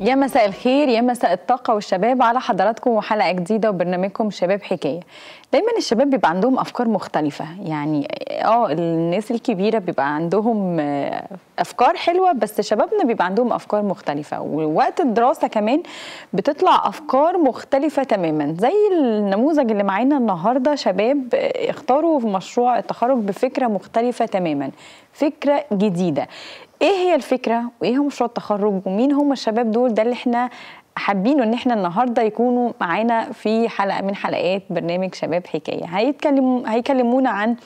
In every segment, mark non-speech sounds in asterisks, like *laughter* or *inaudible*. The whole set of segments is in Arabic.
يا مساء الخير يا مساء الطاقة والشباب على حضراتكم وحلقة جديدة وبرنامجكم شباب حكاية دايما الشباب بيبقى عندهم أفكار مختلفة يعني اه الناس الكبيرة بيبقى عندهم آه، أفكار حلوة بس شبابنا بيبقى عندهم أفكار مختلفة ووقت الدراسة كمان بتطلع أفكار مختلفة تماما زي النموذج اللي معانا النهاردة شباب آه، اختاروا في مشروع التخرج بفكرة مختلفة تماما فكرة جديدة ايه هي الفكره وايه هو مشروع التخرج ومين هم الشباب دول ده اللي احنا حابينه ان احنا النهارده يكونوا معانا في حلقه من حلقات برنامج شباب حكايه هيتكلم هيكلمونا عن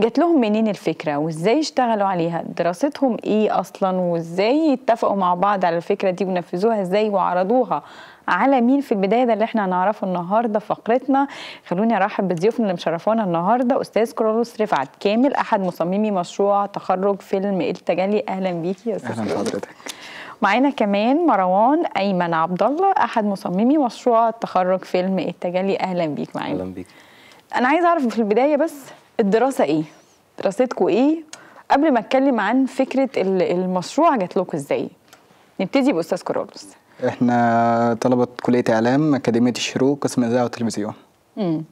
جات لهم منين الفكره وازاي اشتغلوا عليها دراستهم ايه اصلا وازاي اتفقوا مع بعض على الفكره دي ونفذوها ازاي وعرضوها على مين في البدايه ده اللي احنا هنعرفه النهارده فقرتنا خلوني ارحب بضيوفنا اللي مشرفونا النهارده استاذ كرولوس رفعت كامل احد مصممي مشروع تخرج فيلم التجلي اهلا بيكي يا استاذ اهلا بحضرتك معانا كمان مروان ايمن عبد الله احد مصممي مشروع تخرج فيلم التجلي اهلا بيك معانا اهلا بيك انا عايزه اعرف في البدايه بس الدراسه ايه دراستكم ايه قبل ما اتكلم عن فكره المشروع جات لكم ازاي نبتدي باستاذ كرولوس احنا طلبه كليه اعلام اكاديميه الشروق قسم اذاعه وتلفزيون امم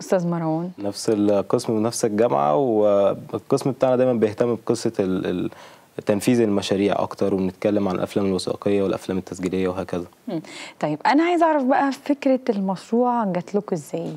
استاذ مروان نفس القسم ونفس الجامعه والقسم بتاعنا دايما بيهتم بقصه تنفيذ المشاريع اكتر وبنتكلم عن الافلام الوثائقيه والافلام التسجيليه وهكذا مم. طيب انا عايز اعرف بقى فكره المشروع جات لكم ازاي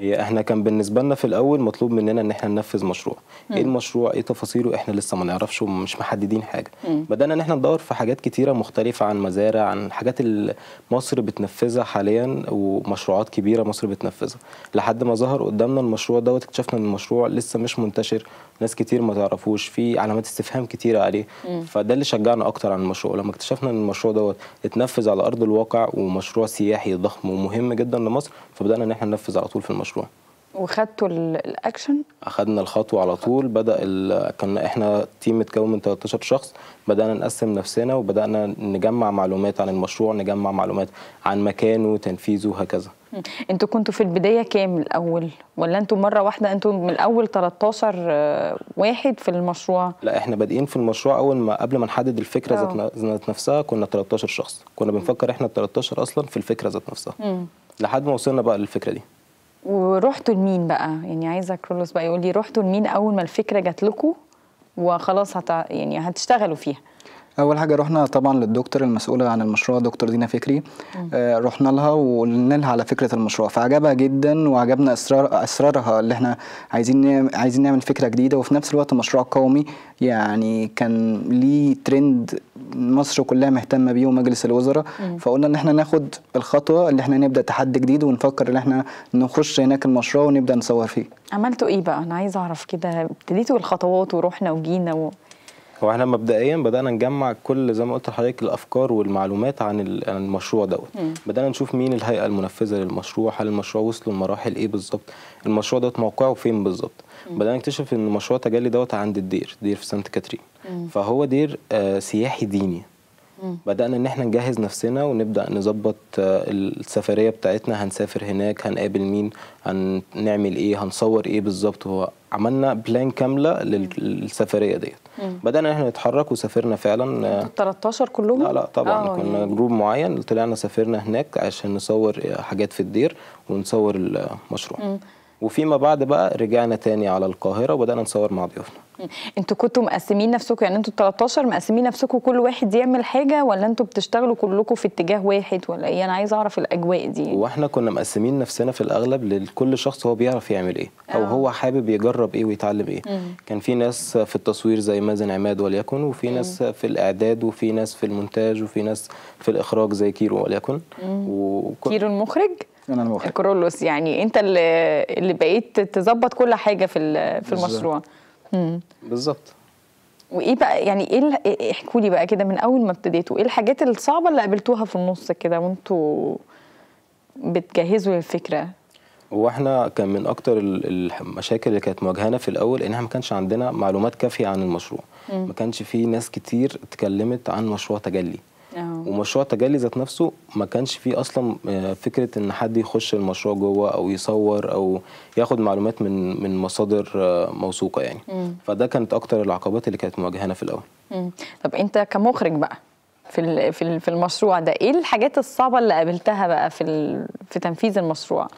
هي احنا كان بالنسبه لنا في الاول مطلوب مننا ان احنا ننفذ مشروع مم. ايه المشروع ايه تفاصيله احنا لسه ما نعرفش ومش محددين حاجه مم. بدانا ان احنا ندور في حاجات كتيره مختلفه عن مزارع عن الحاجات اللي مصر بتنفذها حاليا ومشروعات كبيره مصر بتنفذها لحد ما ظهر قدامنا المشروع دوت اكتشفنا ان المشروع لسه مش منتشر ناس كتير ما تعرفوش في علامات استفهام كتيره عليه مم. فده اللي شجعنا اكتر عن المشروع لما اكتشفنا ان المشروع دوت اتنفذ على ارض الواقع ومشروع سياحي ضخم ومهم جدا لمصر فبدانا ان احنا ننفذ على طول في المشروع المشروع وخدتوا الاكشن اخدنا الخطوه على طول بدا كنا احنا تيم متكون من 13 شخص بدانا نقسم نفسنا وبدانا نجمع معلومات عن المشروع نجمع معلومات عن مكانه تنفيذه وهكذا انتوا كنتوا في البدايه كام الاول ولا انتوا مره واحده انتوا من الاول 13 آه، واحد في المشروع لا احنا بادئين في المشروع اول ما قبل ما نحدد الفكره ذات اه. نفسها كنا 13 شخص كنا بنفكر احنا ال 13 اصلا في الفكره ذات نفسها م. لحد ما وصلنا بقى للفكره دي ورحتوا لمين بقى يعني عايزه كرولوس بقى يقول لي رحتوا لمين اول ما الفكره جات لكم وخلاص هت يعني هتشتغلوا فيها اول حاجه رحنا طبعا للدكتور المسؤوله عن المشروع دكتور دينا فكري آه رحنا لها وقلنا لها على فكره المشروع فعجبها جدا وعجبنا اسرار اسرارها اللي احنا عايزين نعم-، عايزين نعمل فكره جديده وفي نفس الوقت مشروع قومي يعني كان ليه ترند مصر كلها مهتمه بيه ومجلس الوزراء فقلنا ان احنا ناخد الخطوه اللي احنا نبدا تحدي جديد ونفكر ان احنا نخش هناك المشروع ونبدا نصور فيه عملتوا ايه بقى انا عايزه اعرف كده ابتديتوا الخطوات ورحنا وجينا و... هو احنا مبدئيا بدانا نجمع كل زي ما قلت لحضرتك الافكار والمعلومات عن المشروع دوت بدانا نشوف مين الهيئه المنفذه للمشروع هل المشروع وصل لمراحل ايه بالظبط المشروع دوت موقعه فين بالظبط بدانا نكتشف ان مشروع تجلي دوت عند الدير دير في سانت كاترين فهو دير آه سياحي ديني بدانا ان احنا نجهز نفسنا ونبدا نظبط آه، السفريه بتاعتنا هنسافر هناك هنقابل مين هنعمل ايه هنصور ايه بالظبط هو عملنا بلان كامله للسفريه ديت بدانا احنا نتحرك وسافرنا فعلا 13 آه، كلهم لا لا طبعا آه، كنا يعني. جروب معين طلعنا سافرنا هناك عشان نصور حاجات في الدير ونصور المشروع وفيما بعد بقى رجعنا تاني على القاهره وبدانا نصور مع ضيوفنا انتوا كنتوا مقسمين نفسكم يعني انتوا 13 مقسمين نفسكم كل واحد يعمل حاجه ولا انتوا بتشتغلوا كلكم في اتجاه واحد ولا ايه انا عايز اعرف الاجواء دي واحنا كنا مقسمين نفسنا في الاغلب لكل شخص هو بيعرف يعمل ايه او أوه. هو حابب يجرب ايه ويتعلم ايه مم. كان في ناس في التصوير زي مازن عماد وليكن وفي ناس مم. في الاعداد وفي ناس في المونتاج وفي ناس في الاخراج زي كيرو وليكن وكل... كيرو المخرج انا المخرج كرولوس يعني انت اللي اللي بقيت تظبط كل حاجه في في المشروع بالظبط وايه بقى يعني إيه, إيه،, ايه احكوا لي بقى كده من اول ما ابتديتوا ايه الحاجات الصعبه اللي قابلتوها في النص كده وانتوا بتجهزوا للفكره هو احنا كان من اكتر المشاكل اللي كانت مواجهنا في الاول ان احنا ما كانش عندنا معلومات كافيه عن المشروع ما كانش في ناس كتير اتكلمت عن مشروع تجلي أوه. ومشروع تجلي ذات نفسه ما كانش فيه اصلا آه، فكره ان حد يخش المشروع جوه او يصور او ياخد معلومات من من مصادر آه، موثوقه يعني فده كانت اكتر العقبات اللي كانت مواجهانا في الاول م. طب انت كمخرج بقى في في المشروع ده ايه الحاجات الصعبه اللي قابلتها بقى في في تنفيذ المشروع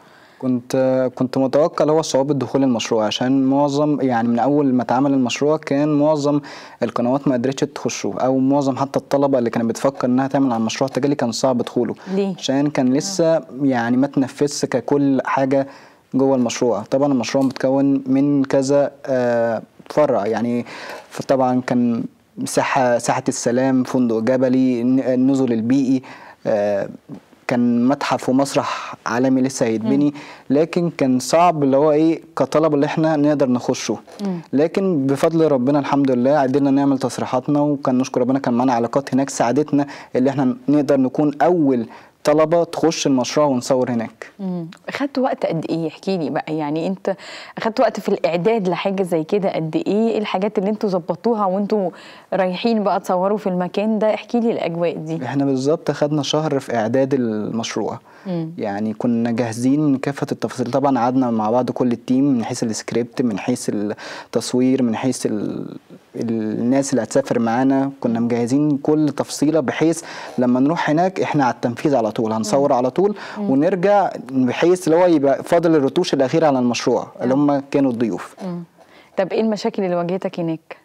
كنت كنت متوقع اللي هو صعوبة دخول المشروع عشان معظم يعني من أول ما اتعمل المشروع كان معظم القنوات ما قدرتش تخشه أو معظم حتى الطلبة اللي كانت بتفكر إنها تعمل على المشروع التجاري كان صعب دخوله ليه؟ عشان كان لسه يعني ما تنفذش ككل حاجة جوه المشروع طبعا المشروع متكون من كذا آه، فرع يعني طبعا كان ساحة ساحة السلام فندق جبلي النزل البيئي آه، كان متحف ومسرح عالمي لسه هيتبني لكن كان صعب اللي هو ايه كطلب اللي احنا نقدر نخشه لكن بفضل ربنا الحمد لله قدرنا نعمل تصريحاتنا وكان نشكر ربنا كان معانا علاقات هناك ساعدتنا اللي احنا نقدر نكون اول طلبه تخش المشروع ونصور هناك اخذت وقت قد ايه احكي لي بقى يعني انت اخذت وقت في الاعداد لحاجه زي كده قد إيه؟, ايه الحاجات اللي انتوا ظبطوها وانتوا رايحين بقى تصوروا في المكان ده احكي لي الاجواء دي احنا بالظبط اخدنا شهر في اعداد المشروع مم. يعني كنا جاهزين كافه التفاصيل طبعا قعدنا مع بعض كل التيم من حيث السكريبت من حيث التصوير من حيث الناس اللي هتسافر معانا كنا مجهزين كل تفصيله بحيث لما نروح هناك احنا على التنفيذ على طول هنصور على طول ونرجع بحيث اللي هو يبقى فاضل الرتوش الاخيره على المشروع اللي هم كانوا الضيوف طب ايه المشاكل اللي واجهتك هناك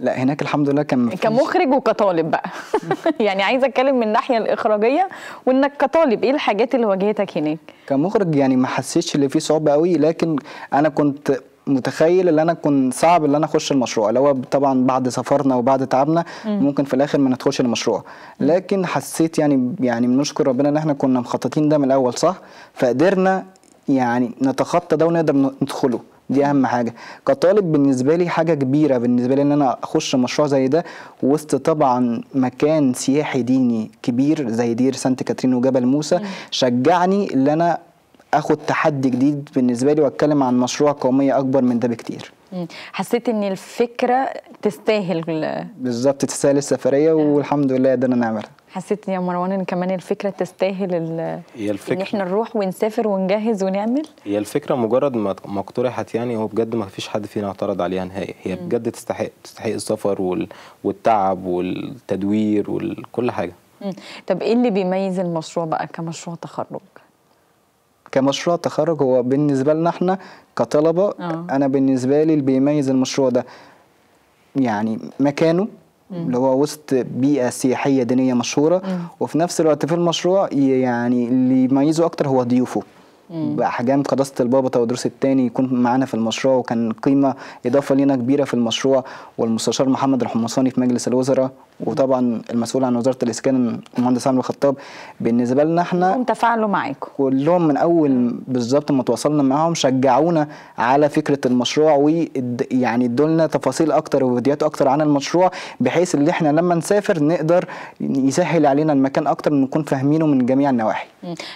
لا هناك الحمد لله كان كمخرج وكطالب بقى *laughs* يعني عايزه اتكلم من الناحيه الاخراجيه وانك كطالب ايه الحاجات اللي واجهتك هناك كمخرج يعني ما حسيتش اللي فيه صعوبه قوي لكن انا كنت متخيل ان انا كنت صعب ان انا اخش المشروع اللي هو طبعا بعد سفرنا وبعد تعبنا ممكن في الاخر ما ندخلش المشروع لكن حسيت يعني يعني بنشكر ربنا ان احنا كنا مخططين ده من الاول صح فقدرنا يعني نتخطى ده ونقدر ندخله دي اهم حاجه كطالب بالنسبه لي حاجه كبيره بالنسبه لي ان انا اخش مشروع زي ده وسط طبعا مكان سياحي ديني كبير زي دير سانت كاترين وجبل موسى شجعني ان انا اخد تحدي جديد بالنسبه لي واتكلم عن مشروع قوميه اكبر من ده بكتير حسيت ان الفكره تستاهل بالظبط تستاهل السفريه آه. والحمد لله قدرنا نعملها حسيت يا مروان ان كمان الفكره تستاهل هي الفكرة ان احنا نروح ونسافر ونجهز ونعمل هي الفكره مجرد ما اقترحت يعني هو بجد ما فيش حد فينا اعترض عليها نهائي هي م. بجد تستحق تستحق السفر وال... والتعب والتدوير وكل حاجه م. طب ايه اللي بيميز المشروع بقى كمشروع تخرج كمشروع تخرج هو بالنسبه لنا احنا كطلبه أوه. انا بالنسبه لي اللي بيميز المشروع ده يعني مكانه اللي هو وسط بيئه سياحيه دينيه مشهوره وفي نفس الوقت في المشروع يعني اللي يميزه اكتر هو ضيوفه باحجام قداسه البابا تودروس الثاني يكون معانا في المشروع وكان قيمه اضافه لينا كبيره في المشروع والمستشار محمد الحمصاني في مجلس الوزراء وطبعا المسؤول عن وزاره الاسكان المهندس عمرو الخطاب بالنسبه لنا احنا كلهم تفاعلوا معاكم كلهم من اول بالظبط ما تواصلنا معاهم شجعونا على فكره المشروع ويعني ادوا لنا تفاصيل اكتر وفيديوهات اكتر عن المشروع بحيث ان احنا لما نسافر نقدر يسهل علينا المكان اكتر نكون فاهمينه من جميع النواحي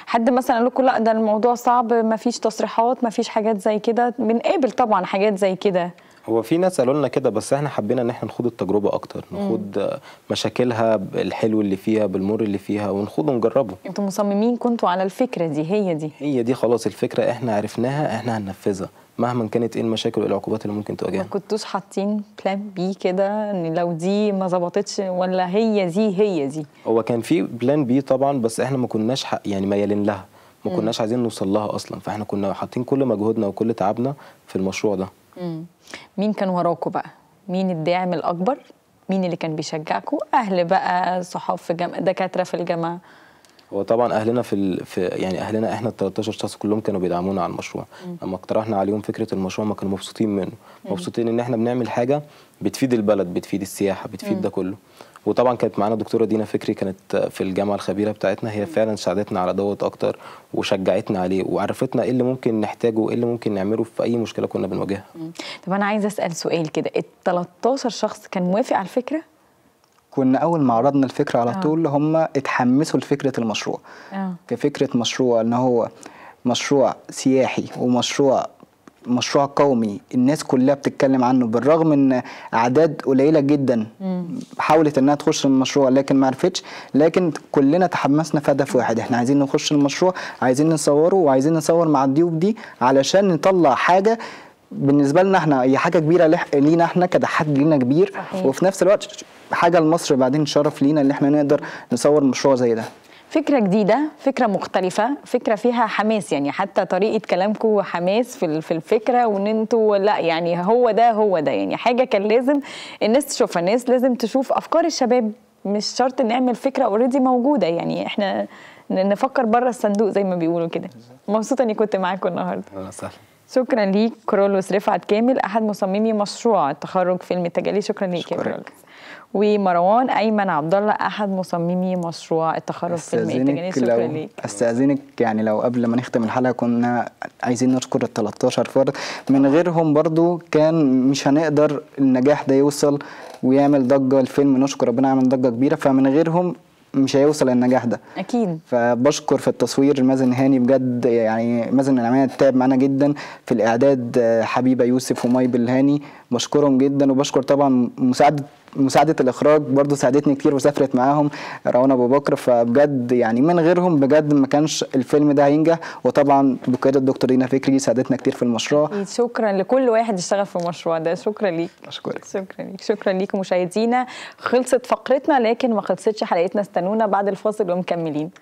حد مثلا قال لكم لا ده الموضوع صعب ما فيش تصريحات ما فيش حاجات زي كده بنقابل طبعا حاجات زي كده هو في ناس قالوا لنا كده بس احنا حبينا ان احنا نخوض التجربه اكتر نخوض مشاكلها الحلو اللي فيها بالمر اللي فيها ونخوض ونجربه انتوا مصممين كنتوا على الفكره دي هي دي هي دي خلاص الفكره احنا عرفناها احنا هننفذها مهما كانت ايه المشاكل والعقوبات اللي ممكن تواجهنا ما كنتوش حاطين بلان بي كده ان لو دي ما ظبطتش ولا هي دي هي دي هو كان في بلان بي طبعا بس احنا ما كناش يعني ميالين لها ما كناش عايزين نوصل لها اصلا فاحنا كنا حاطين كل مجهودنا وكل تعبنا في المشروع ده مم. مين كان وراكوا بقى مين الداعم الاكبر مين اللي كان بيشجعكوا اهل بقى صحاب في جامعه دكاتره في الجامعه هو طبعا اهلنا في, ال... في يعني اهلنا احنا ال 13 شخص كلهم كانوا بيدعمونا على المشروع مم. لما اقترحنا عليهم فكره المشروع ما كانوا مبسوطين منه مم. مبسوطين ان احنا بنعمل حاجه بتفيد البلد بتفيد السياحه بتفيد مم. ده كله وطبعا كانت معانا الدكتوره دينا فكري كانت في الجامعه الخبيره بتاعتنا هي فعلا ساعدتنا على دوت اكتر وشجعتنا عليه وعرفتنا ايه اللي ممكن نحتاجه وايه اللي ممكن نعمله في اي مشكله كنا بنواجهها طب انا عايزه اسال سؤال كده ال 13 شخص كان موافق على الفكره كنا اول ما عرضنا الفكره على آه. طول هم اتحمسوا لفكره المشروع آه. كفكره مشروع ان هو مشروع سياحي ومشروع مشروع قومي الناس كلها بتتكلم عنه بالرغم ان اعداد قليله جدا حاولت انها تخش المشروع لكن ما عرفتش لكن كلنا تحمسنا في هدف واحد احنا عايزين نخش المشروع عايزين نصوره وعايزين نصور مع الضيوف دي علشان نطلع حاجه بالنسبه لنا احنا هي حاجه كبيره لينا احنا كده حد لينا كبير صحيح. وفي نفس الوقت حاجه لمصر بعدين شرف لينا ان احنا نقدر نصور مشروع زي ده فكرة جديدة فكرة مختلفة فكرة فيها حماس يعني حتى طريقة كلامكم حماس في الفكرة وان انتوا لا يعني هو ده هو ده يعني حاجة كان لازم الناس تشوفها الناس لازم تشوف افكار الشباب مش شرط نعمل فكرة اوريدي موجودة يعني احنا نفكر بره الصندوق زي ما بيقولوا كده مبسوطة اني كنت معاكم النهاردة اهلا وسهلا شكرا ليك كرولوس رفعت كامل احد مصممي مشروع تخرج فيلم التجلي شكرا ليك يا كرولوس ومروان ايمن عبد الله احد مصممي مشروع التخرج في المية شكرا ليك استاذنك يعني لو قبل ما نختم الحلقه كنا عايزين نشكر ال 13 فرد من غيرهم برضو كان مش هنقدر النجاح ده يوصل ويعمل ضجه الفيلم نشكر ربنا عمل ضجه كبيره فمن غيرهم مش هيوصل للنجاح ده اكيد فبشكر في التصوير مازن هاني بجد يعني مازن العماد تعب معانا جدا في الاعداد حبيبه يوسف وماي بالهاني بشكرهم جدا وبشكر طبعا مساعده مساعده الاخراج برضو ساعدتني كتير وسافرت معاهم روان ابو بكر فبجد يعني من غيرهم بجد ما كانش الفيلم ده هينجح وطبعا بقياده الدكتور دينا فكري ساعدتنا كتير في المشروع شكرا لكل واحد اشتغل في المشروع ده شكرا ليك اشكرك شكرا ليك شكرا ليك مشاهدينا خلصت فقرتنا لكن ما خلصتش حلقتنا استنونا بعد الفاصل ومكملين